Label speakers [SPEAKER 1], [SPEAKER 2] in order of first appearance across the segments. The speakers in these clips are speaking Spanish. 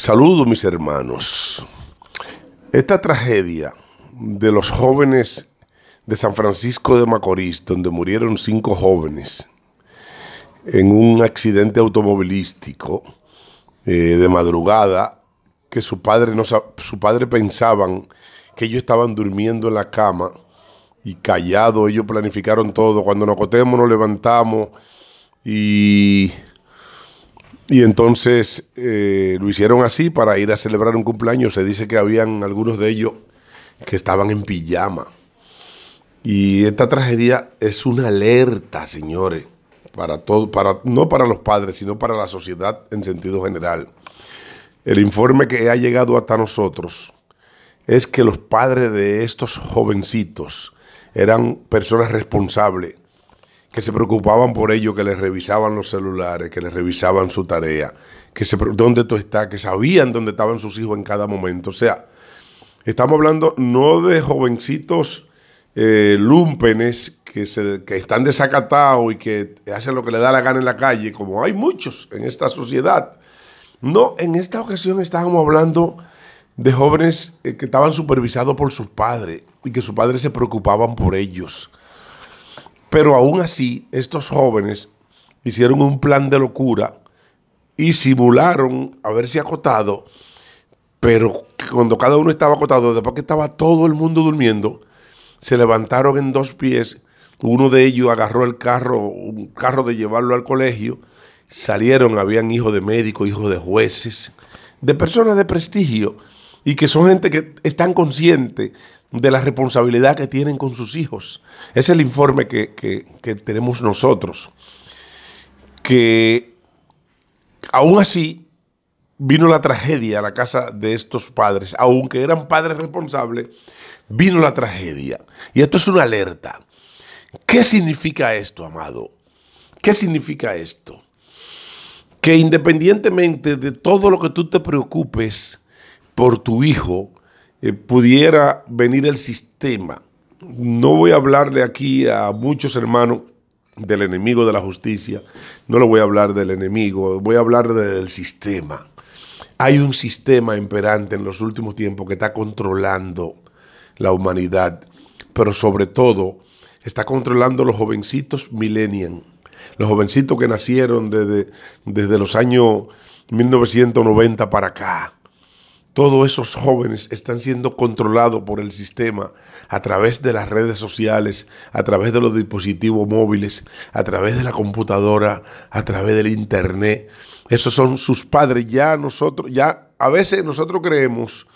[SPEAKER 1] Saludos mis hermanos. Esta tragedia de los jóvenes de San Francisco de Macorís, donde murieron cinco jóvenes en un accidente automovilístico eh, de madrugada, que su padre, no, su padre pensaban que ellos estaban durmiendo en la cama y callado, ellos planificaron todo, cuando nos acotemos nos levantamos y y entonces eh, lo hicieron así para ir a celebrar un cumpleaños. Se dice que habían algunos de ellos que estaban en pijama. Y esta tragedia es una alerta, señores, para todo, para, no para los padres, sino para la sociedad en sentido general. El informe que ha llegado hasta nosotros es que los padres de estos jovencitos eran personas responsables que se preocupaban por ellos, que les revisaban los celulares, que les revisaban su tarea, que se, dónde tú estás, que sabían dónde estaban sus hijos en cada momento. O sea, estamos hablando no de jovencitos eh, lumpenes que, se, están desacatados y que hacen lo que le da la gana en la calle, como hay muchos en esta sociedad. No, en esta ocasión estábamos hablando de jóvenes eh, que estaban supervisados por sus padres y que sus padres se preocupaban por ellos pero aún así, estos jóvenes hicieron un plan de locura y simularon haberse acotado, pero cuando cada uno estaba acotado, después que estaba todo el mundo durmiendo, se levantaron en dos pies. Uno de ellos agarró el carro, un carro de llevarlo al colegio. Salieron, habían hijos de médicos, hijos de jueces, de personas de prestigio y que son gente que están conscientes de la responsabilidad que tienen con sus hijos. Es el informe que, tenemos nosotros. Que aún así vino la tragedia a la casa de estos padres. Aunque eran padres responsables, vino la tragedia. Y esto es una alerta. ¿Qué significa esto, amado? ¿Qué significa esto? Que independientemente de todo lo que tú te preocupes por tu hijo, eh, pudiera venir el sistema. No voy a hablarle aquí a muchos hermanos del enemigo de la justicia, no le voy a hablar del enemigo, voy a hablar del sistema. Hay un sistema imperante en los últimos tiempos que está controlando la humanidad, pero sobre todo está controlando los jovencitos millennials, los jovencitos que nacieron desde, desde los años 1990 para acá todos esos jóvenes están siendo controlados por el sistema a través de las redes sociales, a través de los dispositivos móviles, a través de la computadora, a través del internet. Esos son sus padres. Ya nosotros, ya a veces nosotros creemos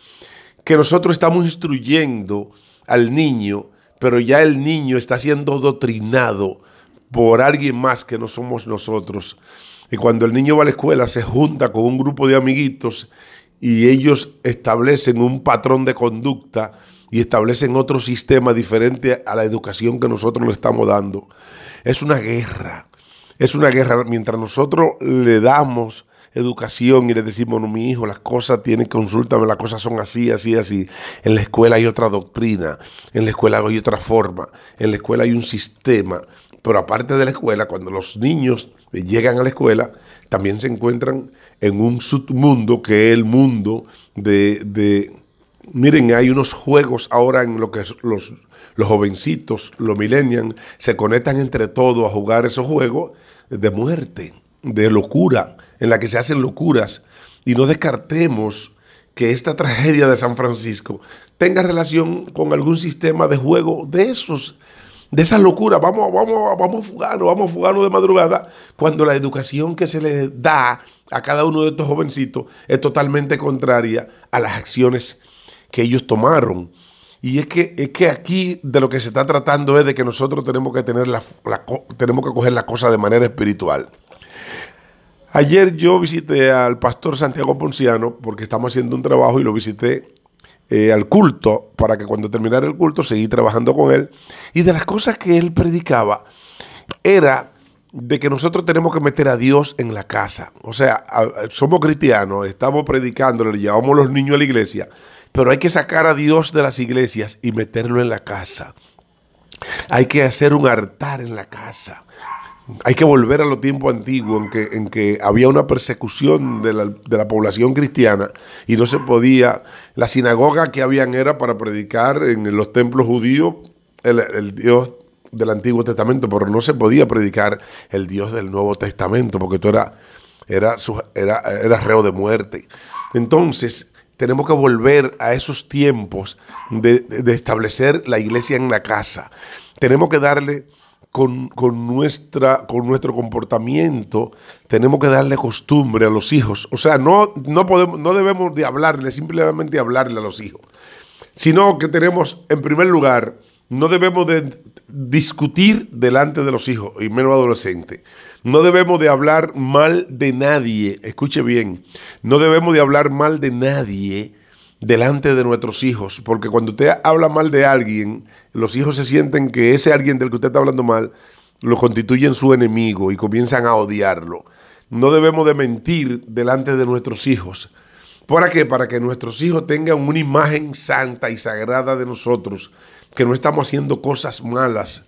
[SPEAKER 1] que nosotros estamos instruyendo al niño, pero ya el niño está siendo doctrinado por alguien más que no somos nosotros. Y cuando el niño va a la escuela se junta con un grupo de amiguitos y ellos establecen un patrón de conducta y establecen otro sistema diferente a la educación que nosotros le estamos dando. Es una guerra, es una guerra. Mientras nosotros le damos educación y le decimos, no, mi hijo, las cosas tienen que consultarme, las cosas son así, así, así. En la escuela hay otra doctrina, en la escuela hay otra forma, en la escuela hay un sistema, pero aparte de la escuela, cuando los niños llegan a la escuela, también se encuentran en un submundo que es el mundo de, miren, hay unos juegos ahora en lo que los, los jovencitos, los millennials, se conectan entre todos a jugar esos juegos de muerte, de locura, en la que se hacen locuras. Y no descartemos que esta tragedia de San Francisco tenga relación con algún sistema de juego de esos de esas locuras, vamos, vamos, vamos a fugarnos, vamos a fugarnos de madrugada, cuando la educación que se les da a cada uno de estos jovencitos es totalmente contraria a las acciones que ellos tomaron. Y es que, es que aquí de lo que se está tratando es de que nosotros tenemos que, tener la, tenemos que coger la cosa de manera espiritual. Ayer yo visité al pastor Santiago Ponciano porque estamos haciendo un trabajo y lo visité eh, al culto para que cuando terminara el culto seguí trabajando con él. Y de las cosas que él predicaba era de que nosotros tenemos que meter a Dios en la casa. O sea, somos cristianos, estamos predicando, le llevamos los niños a la iglesia, pero hay que sacar a Dios de las iglesias y meterlo en la casa. Hay que hacer un altar en la casa hay que volver a los tiempos antiguos en que, en que había una persecución de la, población cristiana y no se podía, la sinagoga que habían era para predicar en los templos judíos el, Dios del Antiguo Testamento, pero no se podía predicar el Dios del Nuevo Testamento porque esto era, era, era reo de muerte. Entonces, tenemos que volver a esos tiempos de, de establecer la iglesia en la casa. Tenemos que darle con, nuestra, con nuestro comportamiento, tenemos que darle costumbre a los hijos. O sea, no, no, podemos, no debemos de hablarle, simplemente hablarle a los hijos. Sino que tenemos, en primer lugar, no debemos de discutir delante de los hijos, y menos adolescentes. No debemos de hablar mal de nadie, escuche bien, no debemos de hablar mal de nadie delante de nuestros hijos, porque cuando usted habla mal de alguien, los hijos se sienten que ese alguien del que usted está hablando mal lo constituyen su enemigo y comienzan a odiarlo. No debemos de mentir delante de nuestros hijos. ¿Para qué? Para que nuestros hijos tengan una imagen santa y sagrada de nosotros, que no estamos haciendo cosas malas,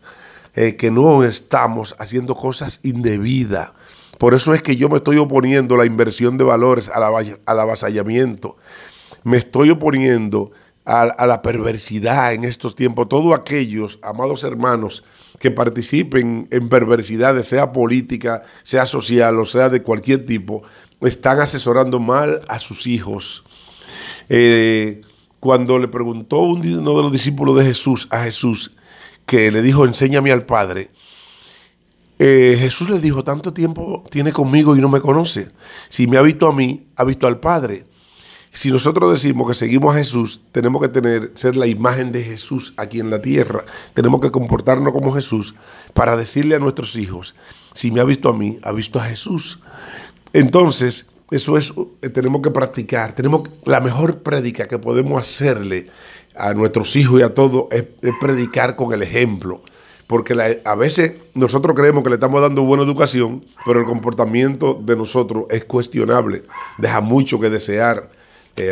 [SPEAKER 1] eh, que no estamos haciendo cosas indebidas. Por eso es que yo me estoy oponiendo a la inversión de valores, al avasallamiento, me estoy oponiendo a, la perversidad en estos tiempos. Todos aquellos, amados hermanos, que participen en perversidades, sea política, sea social o sea de cualquier tipo, están asesorando mal a sus hijos. Eh, cuando le preguntó uno de los discípulos de Jesús a Jesús, que le dijo, enséñame al Padre, eh, Jesús le dijo, tanto tiempo tiene conmigo y no me conoce. Si me ha visto a mí, ha visto al Padre. Si nosotros decimos que seguimos a Jesús, tenemos que tener, ser la imagen de Jesús aquí en la tierra. Tenemos que comportarnos como Jesús para decirle a nuestros hijos, si me ha visto a mí, ha visto a Jesús. Entonces, eso es, eh, tenemos que practicar, tenemos la mejor prédica que podemos hacerle a nuestros hijos y a todos es, predicar con el ejemplo. Porque a veces nosotros creemos que le estamos dando buena educación, pero el comportamiento de nosotros es cuestionable, deja mucho que desear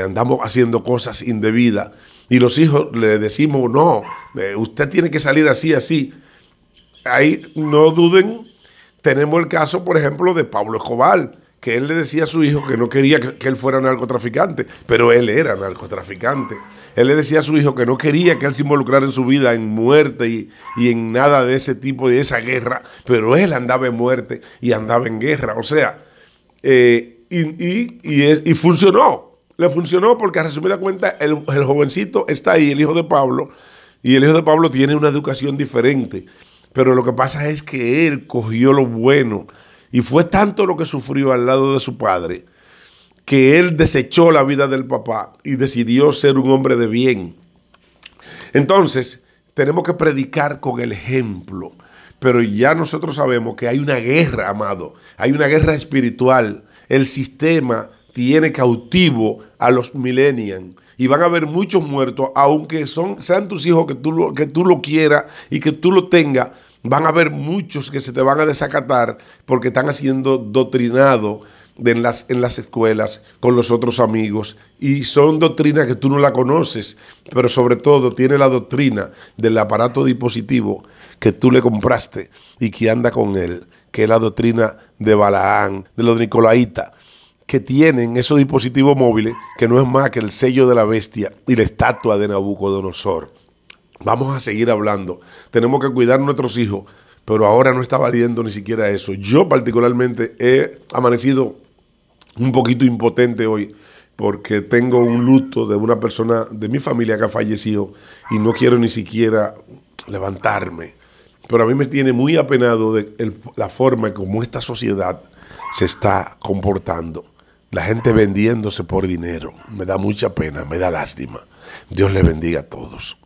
[SPEAKER 1] andamos haciendo cosas indebidas y los hijos le decimos, no, eh, usted tiene que salir así, así. Ahí no duden, tenemos el caso, por ejemplo, de Pablo Escobar, que él le decía a su hijo que no quería que, él fuera narcotraficante, pero él era narcotraficante. Él le decía a su hijo que no quería que él se involucrara en su vida en muerte y, en nada de ese tipo, de esa guerra, pero él andaba en muerte y andaba en guerra, o sea, eh, y, y, y, y funcionó, le funcionó porque a resumida cuenta el, el jovencito está ahí, el hijo de Pablo, y el hijo de Pablo tiene una educación diferente. Pero lo que pasa es que él cogió lo bueno y fue tanto lo que sufrió al lado de su padre que él desechó la vida del papá y decidió ser un hombre de bien. Entonces, tenemos que predicar con el ejemplo. Pero ya nosotros sabemos que hay una guerra, amado. Hay una guerra espiritual. El sistema tiene cautivo a los millennials. Y van a haber muchos muertos, aunque son, sean tus hijos que tú, lo, que tú lo quieras y que tú lo tengas, van a haber muchos que se te van a desacatar porque están haciendo doctrinado en, las, en las escuelas con los otros amigos. Y son doctrinas que tú no la conoces, pero sobre todo tiene la doctrina del aparato dispositivo que tú le compraste y que anda con él, que es la doctrina de Balaán, de los Nicolaíta que tienen esos dispositivos móviles, que no es más que el sello de la bestia y la estatua de Nabucodonosor. Vamos a seguir hablando. Tenemos que cuidar a nuestros hijos, pero ahora no está valiendo ni siquiera eso. Yo particularmente he amanecido un poquito impotente hoy porque tengo un luto de una persona de mi familia que ha fallecido y no quiero ni siquiera levantarme. Pero a mí me tiene muy apenado de la forma como esta sociedad se está comportando. La gente vendiéndose por dinero. Me da mucha pena, me da lástima. Dios le bendiga a todos.